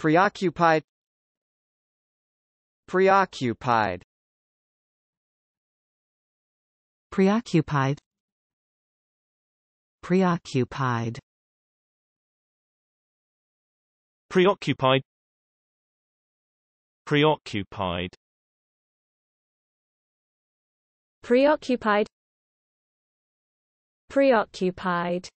preoccupied preoccupied preoccupied preoccupied preoccupied preoccupied preoccupied preoccupied